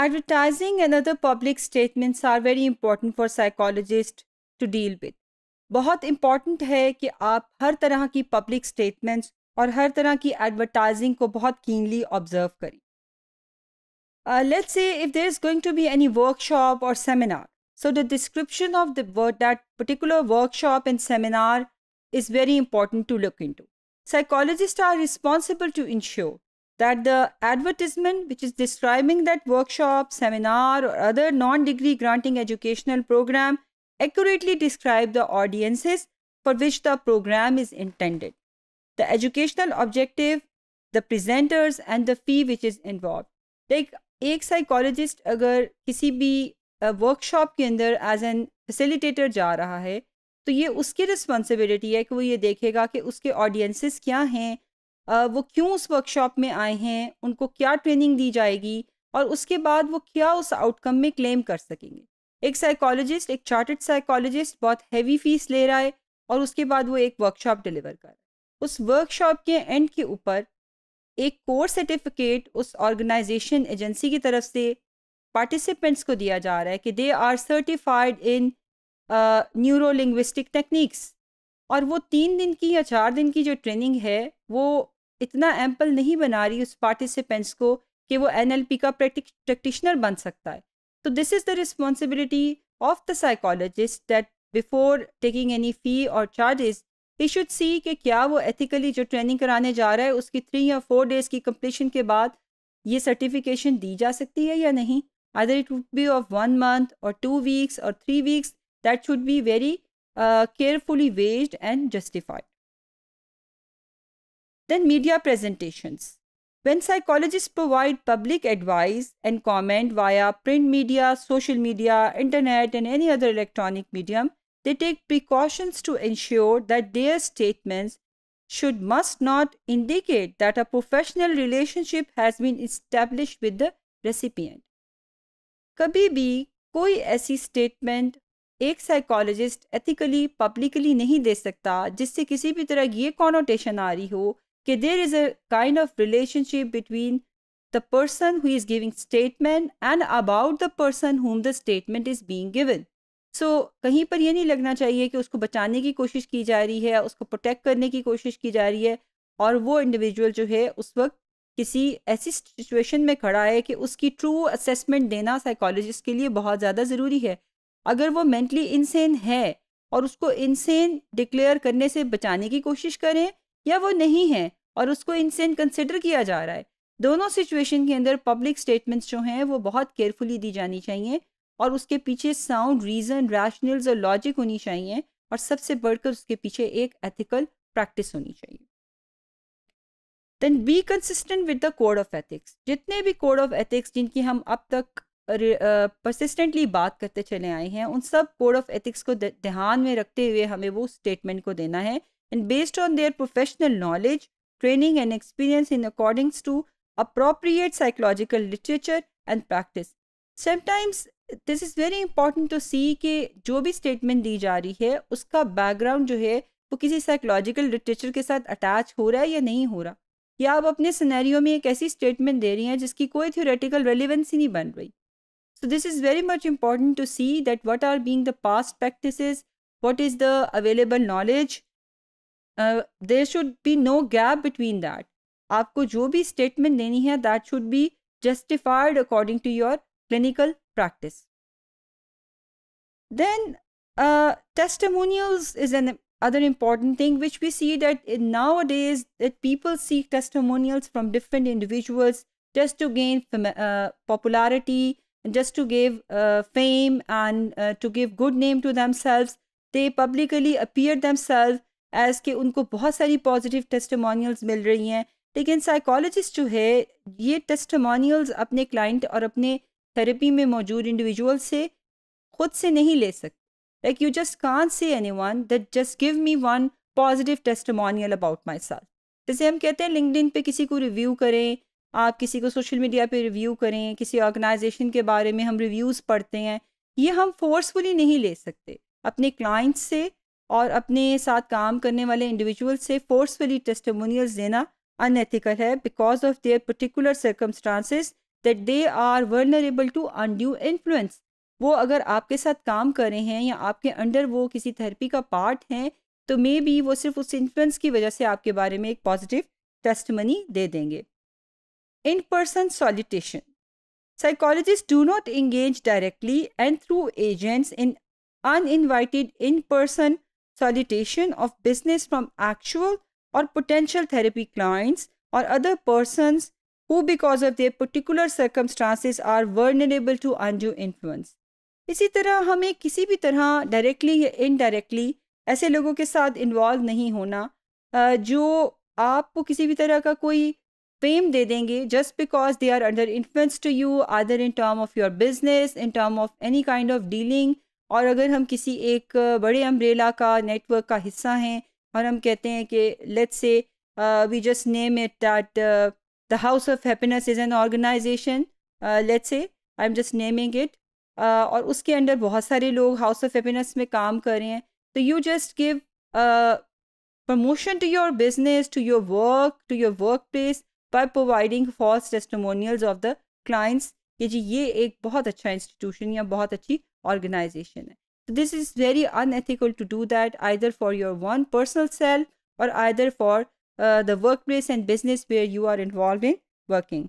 Advertising and other public statements are very important for psychologists to deal with. बहुत important है कि आप हर तरह की पब्लिक स्टेटमेंट्स और हर तरह की एडवर्टाइजिंग को बहुत कीनली ऑब्जर्व करें let's say if there is going to be any workshop और seminar so the description of the that particular workshop and seminar is very important to look into Psychologists are responsible to ensure that the advertisement which is describing that workshop, seminar or other non-degree granting educational program accurately describe the audiences for which the program is intended, the educational objective, the presenters and the fee which is involved. Like एक psychologist agar kisi bhi workshop ke andar as an facilitator ja raha hai to ye uski responsibility hai ki wo ye dekhega ki uske audiences kya hain वो क्यों उस workshop में आए हैं उनको क्या training दी जाएगी और उसके बाद वो क्या उस आउटकम में क्लेम कर सकेंगे एक साइकोलॉजिस्ट एक चार्टर्ड साइकोलॉजिस्ट बहुत हैवी फीस ले रहा है और उसके बाद वो एक वर्कशॉप डिलीवर कर रहा है उस वर्कशॉप के एंड के ऊपर एक कोर्स सर्टिफिकेट उस ऑर्गेनाइजेशन एजेंसी की तरफ से पार्टिसिपेंट्स को दिया जा रहा है कि they are certified in neuro linguistic techniques और वो तीन दिन की या चार दिन की जो ट्रेनिंग है वो इतना एम्पल नहीं बना रही उस पार्टिसिपेंट्स को कि वो एन का प्रैक्टिशनर बन सकता है तो this is the responsibility of the psychologist that before taking any fee और चार्जेस दे शुड सी कि क्या वो एथिकली जो ट्रेनिंग कराने जा रहा है उसकी थ्री या फोर डेज़ की कम्प्लीशन के बाद ये सर्टिफिकेशन दी जा सकती है या नहीं other it would be of one month और टू वीक्स और three weeks that should be very carefully weighed and justified Then media presentations. When psychologists provide public advice and comment via print media, social media, internet, and any other electronic medium, they take precautions to ensure that their statements should must not indicate that a professional relationship has been established with the recipient. कभी भी कोई ऐसी statement एक psychologist ethically publicly नहीं दे सकता जिससे किसी भी तरह ये कॉनोटेशन आ रही हो कि there is a kind of relationship between the person who is giving statement and about the person whom the statement is being given so कहीं पर यह नहीं लगना चाहिए कि उसको बचाने की कोशिश की जा रही है उसको प्रोटेक्ट करने की कोशिश की जा रही है और वो इंडिविजुअल जो है उस वक्त किसी ऐसी सिचुएशन में खड़ा है कि उसकी ट्रू असेसमेंट देना साइकोलॉजिस्ट के लिए बहुत ज़्यादा ज़रूरी है अगर वो मेंटली इंसेन है और उसको इंसेन डिक्लेयर करने से बचाने की कोशिश करें या वो नहीं है और उसको इंसेंट कंसिडर किया जा रहा है दोनों सिचुएशन के अंदर पब्लिक स्टेटमेंट्स जो हैं वो बहुत केयरफुली दी जानी चाहिए और उसके पीछे साउंड रीज़न रैशनल्स और लॉजिक होनी चाहिए और सबसे बढ़कर उसके पीछे एक एथिकल प्रैक्टिस होनी चाहिए then be consistent with the code of ethics जितने भी कोड ऑफ एथिक्स जिनकी हम अब तक परसिस्टेंटली बात करते चले आए हैं उन सब कोड ऑफ एथिक्स को ध्यान में रखते हुए हमें वो स्टेटमेंट को देना है and based on their professional knowledge training and experience in accordance to appropriate psychological literature and practice. Sometimes this is very important to see कि जो भी स्टेटमेंट दी जा रही है उसका बैकग्राउंड जो है वो किसी साइकोलॉजिकल लिटरेचर के साथ अटैच हो रहा है या नहीं हो रहा या आप अपने सिनेरियो में एक ऐसी स्टेटमेंट दे रही हैं जिसकी कोई थ्योरेटिकल रेलिवेंसी नहीं बन रही so this is very much important to see that what are being the past practice what is the available knowledge there should be no gap between that आपको जो भी स्टेटमेंट देनी है that should be justified according to your clinical practice. Then uh, testimonials is an other important thing which we see that nowadays that people seek testimonials from different individuals just to gain uh, popularity and just to give uh, fame and to give good name to themselves. They publicly appear themselves as के उनको बहुत सारी positive testimonials मिल रही हैं लेकिन psychologist जो है ये टेस्टमोनियल्स अपने क्लाइंट और अपने थेरेपी में मौजूद इंडिविजुअल से खुद से नहीं ले सकते like you just can say any one that just give me one positive testimonial about myself जैसे हम कहते हैं लिंकड पे किसी को रिव्यू करें आप किसी को सोशल मीडिया पे रिव्यू करें किसी ऑर्गेनाइजेशन के बारे में हम रिव्यूज़ पढ़ते हैं ये हम फोर्सफुली नहीं ले सकते अपने क्लाइंट्स से और अपने साथ काम करने वाले इंडिविजुअल से फोर्सफुली टेस्टमोनियल्स देना अनएथिकल है because of their particular circumstances that they are vulnerable to undue influence वो अगर आपके साथ काम कर रहे हैं या आपके अंडर वो किसी थेरेपी का पार्ट हैं तो मे बी वो सिर्फ उस इन्फ्लुएंस की वजह से आपके बारे में एक पॉजिटिव टेस्ट दे देंगे in person solicitation do not engage directly and through agents in an uninvited in person salutation of business from actual or potential therapy clients or other persons who because of their particular circumstances are vulnerable to undue influence. इसी तरह हमें किसी भी तरह directly या indirectly ऐसे लोगों के साथ इन्वॉल्व नहीं होना जो आपको किसी भी तरह का कोई फेम दे देंगे just because they are under influence to you other in term of your business in term of any kind of dealing और अगर हम किसी एक बड़े अम्ब्रेला का नेटवर्क का हिस्सा हैं और हम कहते हैं कि let's say we just name it that the House of Happiness is an organisation let's say I am just naming it और उसके अंडर बहुत सारे लोग हाउस ऑफ हैप्पीनेस में काम कर रहे हैं तो you just give promotion to your business to your work to your workplace by providing false testimonials of the clients कि जी ये एक बहुत अच्छा इंस्टीट्यूशन या बहुत अच्छी ऑर्गेनाइजेशन है this is very unethical to do that either for your one personal self और either for the workplace and business where you are involve in working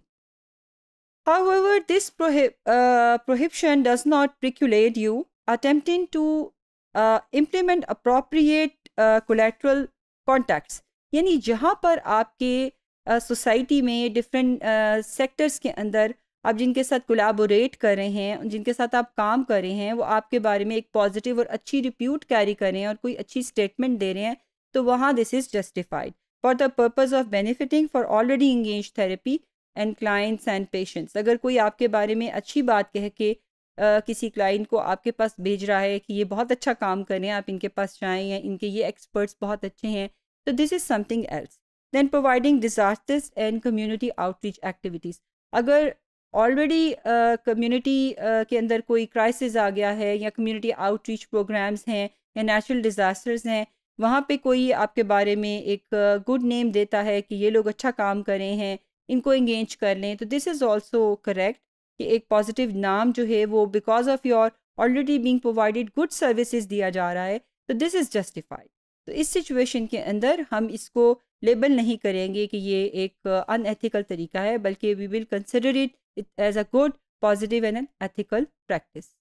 however this prohibition does not preclude you attempting to implement appropriate collateral contacts यानी जहाँ पर आपके society uh, में different sectors uh, के अंदर आप जिनके साथ कोलाबोरेट कर रहे हैं जिनके साथ आप काम कर रहे हैं वो आपके बारे में एक पॉजिटिव और अच्छी रिप्यूट कैरी कर रहे हैं और कोई अच्छी स्टेटमेंट दे रहे हैं तो वहाँ this is justified for the purpose of benefiting for already engage therapy and clients and patients अगर कोई आपके बारे में अच्छी बात कह के आ, किसी क्लाइंट को आपके पास भेज रहा है कि ये बहुत अच्छा काम करें आप इनके पास जाएँ या इनके ये एक्सपर्ट्स बहुत अच्छे हैं तो this is something else then providing disasters and community outreach activities अगर ऑलरेडी कम्युनिटी uh, uh, के अंदर कोई क्राइसिस आ गया है या कम्युनिटी आउटरीच प्रोग्राम्स हैं या नेचुरल डिज़ास्टर्स हैं वहाँ पे कोई आपके बारे में एक गुड uh, नेम देता है कि ये लोग अच्छा काम कर रहे हैं इनको इंगेज कर लें तो दिस इज़ ऑल्सो करेक्ट कि एक पॉजिटिव नाम जो है वो because of your already being provided good services दिया जा रहा है तो दिस इज़ जस्टिफाइड तो इस सिचुएशन के अंदर हम इसको लेबल नहीं करेंगे कि ये एक अनएथिकल तरीका है बल्कि we will consider it it as a good, positive and an ethical practice.